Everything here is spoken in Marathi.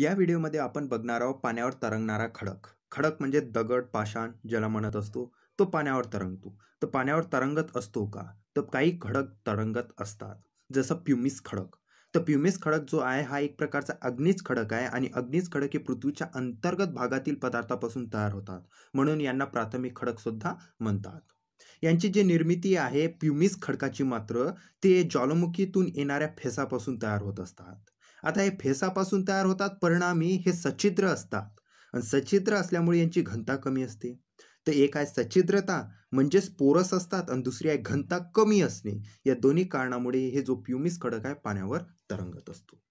या व्हिडिओमध्ये आपण बघणार आहोत पाण्यावर तरंगणारा खडक खडक म्हणजे दगड पाषाण ज्याला म्हणत असतो तो पाण्यावर तरंगतो तर पाण्यावर तरंगत असतो का तर काही खडक तरंगत असतात जसं प्युमिस खडक तर प्युमिस खडक जो आहे हा एक प्रकारचा अग्निज खडक आहे आणि अग्निज खडक हे पृथ्वीच्या अंतर्गत भागातील पदार्थापासून तयार होतात म्हणून यांना प्राथमिक खडकसुद्धा म्हणतात यांची जी निर्मिती आहे प्युमिस खडकाची मात्र ते ज्वालामुखीतून येणाऱ्या फेसापासून तयार होत असतात आता हे फेसापासून तयार होतात परिणामी हे सच्छिद्र असतात आणि सच्छिद्र असल्यामुळे यांची घनता कमी असते तर एक आहे सच्छिद्रता म्हणजेच पोरस असतात आणि दुसरी आहे घनता कमी असणे या दोन्ही कारणामुळे हे जो प्युमिस खडक आहे पाण्यावर तरंगत असतो